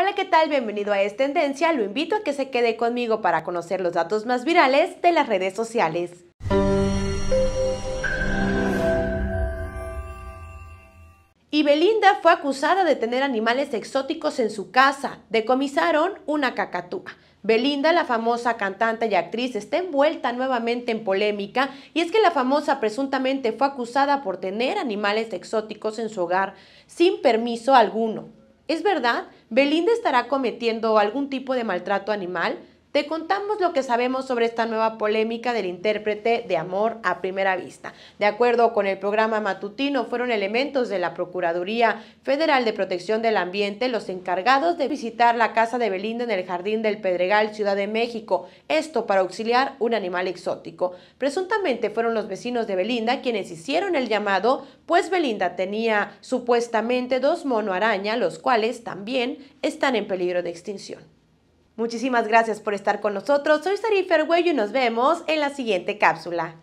Hola, ¿qué tal? Bienvenido a Es Tendencia. Lo invito a que se quede conmigo para conocer los datos más virales de las redes sociales. Y Belinda fue acusada de tener animales exóticos en su casa. Decomisaron una cacatúa. Belinda, la famosa cantante y actriz, está envuelta nuevamente en polémica y es que la famosa presuntamente fue acusada por tener animales exóticos en su hogar sin permiso alguno. ¿Es verdad? Belinda estará cometiendo algún tipo de maltrato animal, te contamos lo que sabemos sobre esta nueva polémica del intérprete de Amor a Primera Vista. De acuerdo con el programa matutino, fueron elementos de la Procuraduría Federal de Protección del Ambiente los encargados de visitar la casa de Belinda en el Jardín del Pedregal, Ciudad de México, esto para auxiliar un animal exótico. Presuntamente fueron los vecinos de Belinda quienes hicieron el llamado, pues Belinda tenía supuestamente dos mono araña, los cuales también están en peligro de extinción. Muchísimas gracias por estar con nosotros. Soy Sarif Ferguello y nos vemos en la siguiente cápsula.